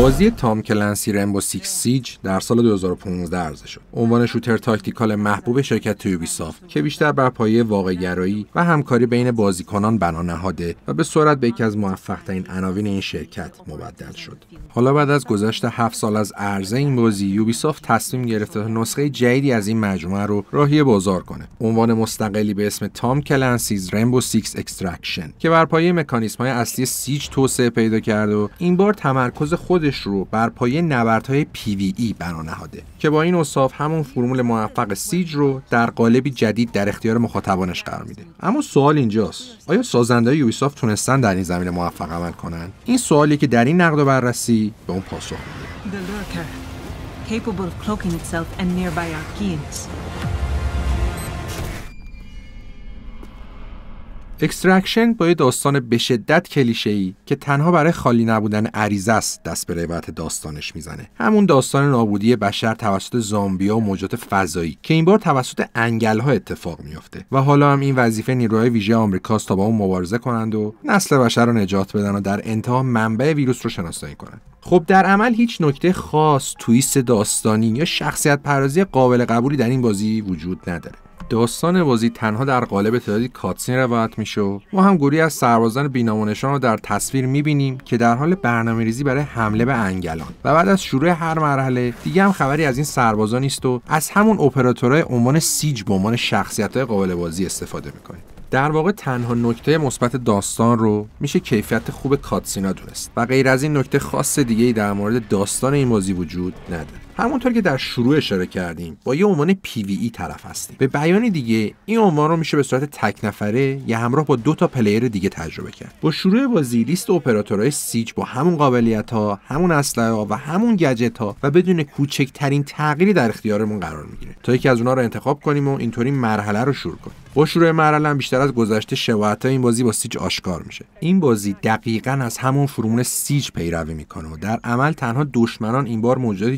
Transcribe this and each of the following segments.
بازی تام کلنسی رمبو سیکس سیج در سال 2015 عرضه شد. عنوان شوتر تاکتیکال محبوب شرکت سافت که بیشتر بر پایه واقعگرایی و همکاری بین بازیکنان بنا نهاده و به سرعت به یکی از موفقترین عناوین این شرکت مبدل شد. حالا بعد از گذشت 7 سال از عرضه این بازی سافت تصمیم گرفته تا نسخه جدیدی از این مجموعه رو راهی بازار کنه. عنوان مستقلی به اسم تام کلنسیز رمبو سیکس اکستراکشن که بر پایه مکانیزم‌های اصلی سیج توسعه پیدا کرد و این بار تمرکز خود خودش رو بر پایه نبردهای پی وی ای بنا نهاده که با این اوصاف همون فرمول موفق سیج رو در قالبی جدید در اختیار مخاطبانش قرار میده اما سوال اینجاست آیا های یوبیسافت تونستن در این زمینه موفق عمل کنن این سوالی که در این نقد و بررسی به اون پاسخ میده اکسترکشن با یه داستان به شدت ای که تنها برای خالی نبودن عریضه است دست به روایت داستانش میزنه همون داستان نابودی بشر توسط زامبیا و موجات فضایی که این بار توسط انگلها اتفاق میافته و حالا هم این وظیفه نیروهای ویژه آمریکاست تا با اون مبارزه کنند و نسل بشر رو نجات بدن و در انتها منبع ویروس رو شناسایی کنند خب در عمل هیچ نکته خاص تویست داستانی یا شخصیت پردازی قابل قبولی در این بازی وجود نداره داستان بازی تنها در قالب تعدادی کاتسین روایت میشه و ما هم گوری از سربازان بینامونشان رو در تصویر میبینیم که در حال برنامه ریزی برای حمله به انگلان و بعد از شروع هر مرحله دیگه هم خبری از این سربازان نیست و از همون اپراتورهای عنوان سیج به عنوان شخصیت های قابل بازی استفاده میکنیم در واقع تنها نکته مثبت داستان رو میشه کیفیت خوب کاتسینا دونست و غیر از این نکته خاص دیگه در مورد داستان این بازی وجود نداره همونطور که در شروع اشاره کردیم با یه عنوان PVE طرف هستیم به بیان دیگه این عنوان رو میشه به صورت تک نفره یا همراه با دو تا پلیر دیگه تجربه کرد با شروع بازی لیست اپراتورهای سیج با همون قابلیت ها همون اسلحه ها و همون گجت ها و بدون کوچکترین تغییری در اختیارمون قرار میگیره تا یکی از اونها رو انتخاب کنیم و اینطوری مرحله رو شروع کنیم با شروع مرحله هم بیشتر از گذشته شباهت این بازی با سیج آشکار میشه این بازی دقیقا از همون فرمول سیج پیروی میکنه و در عمل تنها دشمنان این بار موجودی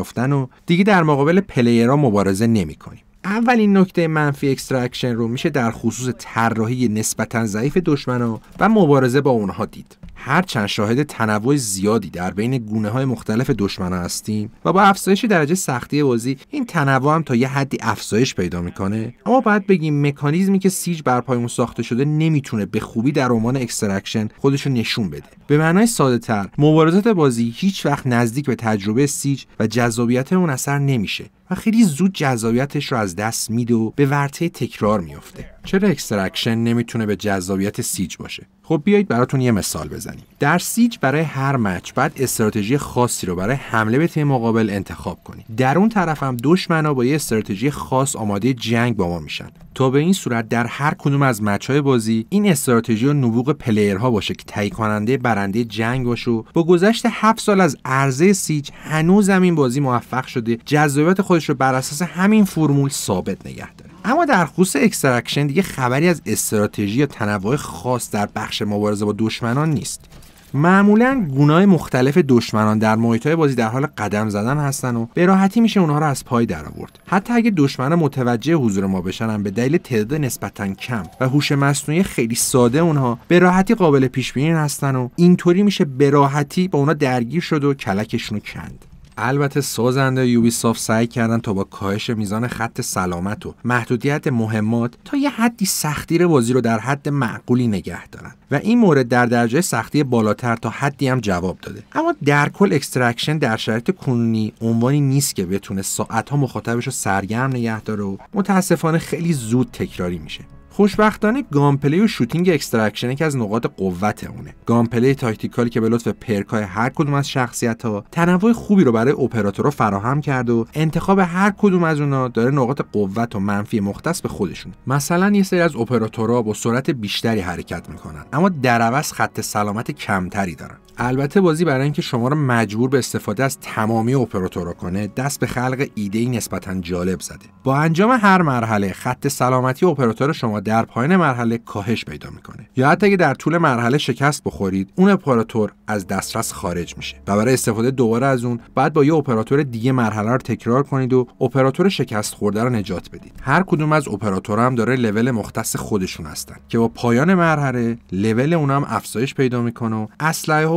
یافتن و دیگه در مقابل پلیرها مبارزه نمی کنیم. اولین نکته منفی اکستراکشن رو میشه در خصوص طراحی نسبتا ضعیف دشمنا و مبارزه با اونها دید هرچند شاهد تنوع زیادی در بین گونه های مختلف دشمن هستیم و با افزایش درجه سختی بازی این تنوع هم تا یه حدی افزایش پیدا میکنه اما باید بگیم مکانیزمی که سیج بر پای اون ساخته شده نمیتونه به خوبی در عنوان اکسترکشن خودش نشون بده به معنای ساده تر مبارزات بازی هیچ وقت نزدیک به تجربه سیج و جذابیت اون اثر نمیشه و خیلی زود جذابیتش رو از دست میده و به ورته تکرار میفته چرا اکسترکشن نمیتونه به جذابیت سیج باشه خب بیایید براتون یه مثال بزنیم در سیج برای هر مچ بعد استراتژی خاصی رو برای حمله به تیم مقابل انتخاب کنید در اون طرف هم دشمنا با یه استراتژی خاص آماده جنگ با ما میشن تا به این صورت در هر کدوم از مچهای بازی این استراتژی و نبوغ پلیرها باشه که تهیه کننده برنده جنگ باشه و با گذشت 7 سال از عرضه سیج هنوز این بازی موفق شده جذابیت خودش رو بر اساس همین فرمول ثابت نگه داره اما در خصوص اکسترکشن دیگه خبری از استراتژی یا تنوع خاص در بخش مبارزه با دشمنان نیست معمولا گونه‌های مختلف دشمنان در محیطهای بازی در حال قدم زدن هستن و به راحتی میشه اونها رو از پای در آورد حتی اگه دشمن متوجه حضور ما بشن به دلیل تعداد نسبتا کم و هوش مصنوعی خیلی ساده اونها به راحتی قابل پیش بینی هستن و اینطوری میشه به راحتی با اونها درگیر شد و کلکشون کند البته سازنده یوبیسافت سعی کردن تا با کاهش میزان خط سلامت و محدودیت مهمات تا یه حدی رو بازی رو در حد معقولی نگه دارن و این مورد در درجه سختی بالاتر تا حدی هم جواب داده اما در کل اکستراکشن در شرایط کنونی عنوانی نیست که بتونه ساعتها مخاطبش رو سرگرم نگه داره و متاسفانه خیلی زود تکراری میشه خوشبختانه گامپلی و شوتینگ اکستراکشن که از نقاط قوت اونه گامپلی تاکتیکالی که به لطف پرکای هر کدوم از شخصیت ها تنوع خوبی رو برای اپراتورها فراهم کرد و انتخاب هر کدوم از اونا داره نقاط قوت و منفی مختص به خودشون مثلا یه سری از اپراتورها با سرعت بیشتری حرکت میکنن اما در عوض خط سلامت کمتری دارن البته بازی برای اینکه شما رو مجبور به استفاده از تمامی اپراتورا کنه دست به خلق ایده ای نسبتا جالب زده با انجام هر مرحله خط سلامتی اپراتور شما در پایین مرحله کاهش پیدا میکنه یا حتی اگه در طول مرحله شکست بخورید اون اپراتور از دسترس خارج میشه و برای استفاده دوباره از اون بعد با یه اپراتور دیگه مرحله رو تکرار کنید و اپراتور شکست خورده رو نجات بدید هر کدوم از اپراتورها هم داره لول مختص خودشون هستن که با پایان مرحله لول اونم افزایش پیدا میکنه و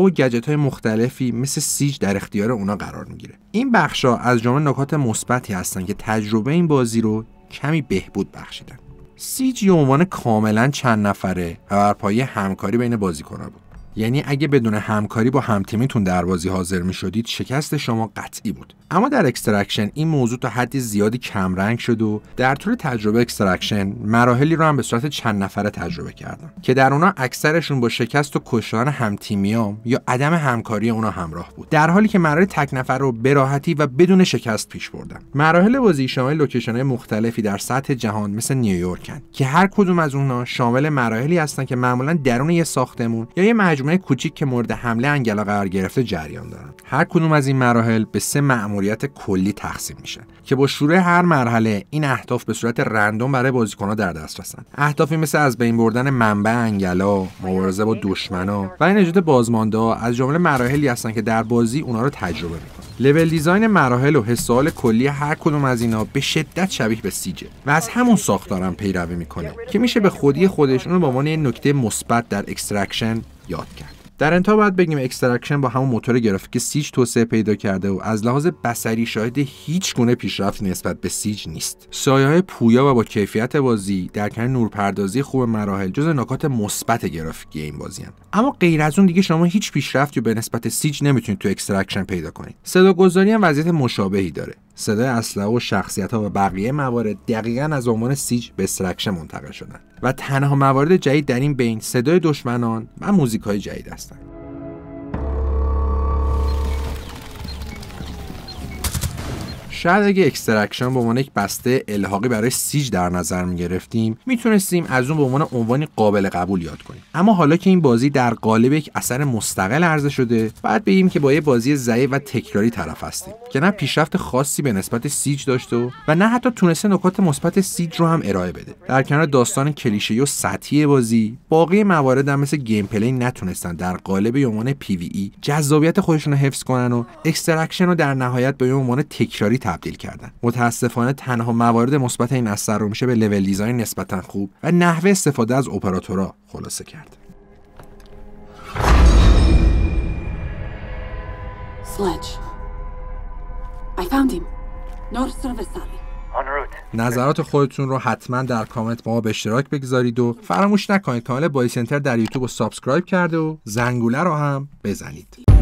و گجت های مختلفی مثل سیج در اختیار اونا قرار میگیره این ها از جمله نکات مثبتی هستند که تجربه این بازی رو کمی بهبود بخشیدن سیج یه عنوان کاملا چند نفره و بر پایه همکاری بین بازیکنها بود یعنی اگه بدون همکاری با همتیمیتون در بازی حاضر می شدید شکست شما قطعی بود اما در اکسترکشن این موضوع تا حدی زیادی کمرنگ شد و در طول تجربه اکسترکشن مراحلی رو هم به صورت چند نفره تجربه کردم که در اونا اکثرشون با شکست و کشتن همتیمیام یا عدم همکاری اونا همراه بود در حالی که مراحل تک نفر رو به راحتی و بدون شکست پیش بردم مراحل بازی شامل لوکیشن‌های مختلفی در سطح جهان مثل نیویورکن که هر کدوم از اونها شامل مراحلی هستن که معمولا درون یه ساختمون یا یه مجموعه کوچیک که مورد حمله انگلا قرار گرفته جریان دارند هر کدوم از این مراحل به سه مأموریت کلی تقسیم میشه. که با شروع هر مرحله این اهداف به صورت رندوم برای بازیکنها در دسترسن اهدافی مثل از بین بردن منبع انگلا مبارزه با دشمنا و این اجاد بازمانده از جمله مراحلی هستند که در بازی اونها رو تجربه میکنن لول دیزاین مراحل و حسال کلی هر کدوم از اینا به شدت شبیه به سیجه و از همون ساختارم پیروی میکنه که میشه به خودی خودش رو به عنوان نکته مثبت در اکستراکشن یاد کرد در انتها باید بگیم اکسترکشن با همون موتور گرافیک سیج توسعه پیدا کرده و از لحاظ بسری شاهد هیچ گونه پیشرفت نسبت به سیج نیست. سایه های پویا و با کیفیت بازی در کنار نورپردازی خوب مراحل جز نکات مثبت گرافیکی این بازی هن. اما غیر از اون دیگه شما هیچ پیشرفتی به نسبت سیج نمیتونید تو اکسترکشن پیدا کنید. صداگذاری هم وضعیت مشابهی داره. صدای اسلحه و شخصیت ها و بقیه موارد دقیقا از عنوان سیج به استرکشه منتقل شدن و تنها موارد جدید در این بین صدای دشمنان و موزیک های جدید هستند شاید اگه اکسترکشن به عنوان یک بسته الحاقی برای سیج در نظر می گرفتیم میتونستیم از اون به عنوان عنوانی قابل قبول یاد کنیم اما حالا که این بازی در قالب یک اثر مستقل عرضه شده بعد بگیم که با یه بازی ضعیف و تکراری طرف هستیم که نه پیشرفت خاصی به نسبت سیج داشته و نه حتی تونسته نکات مثبت سیج رو هم ارائه بده در کنار داستان کلیشه و سطحی بازی باقی موارد هم مثل گیم پلی نتونستن در قالب یه عنوان پی وی ای جذابیت خودشون رو حفظ کنن و اکسترکشن رو در نهایت به عنوان تکراری تبدیل کردن متاسفانه تنها موارد مثبت این اثر رو میشه به لول دیزاین نسبتا خوب و نحوه استفاده از اپراتورا خلاصه کرد نظرات خودتون رو حتما در کامنت با ما به اشتراک بگذارید و فراموش نکنید کانال بای سنتر در یوتیوب رو سابسکرایب کرده و زنگوله رو هم بزنید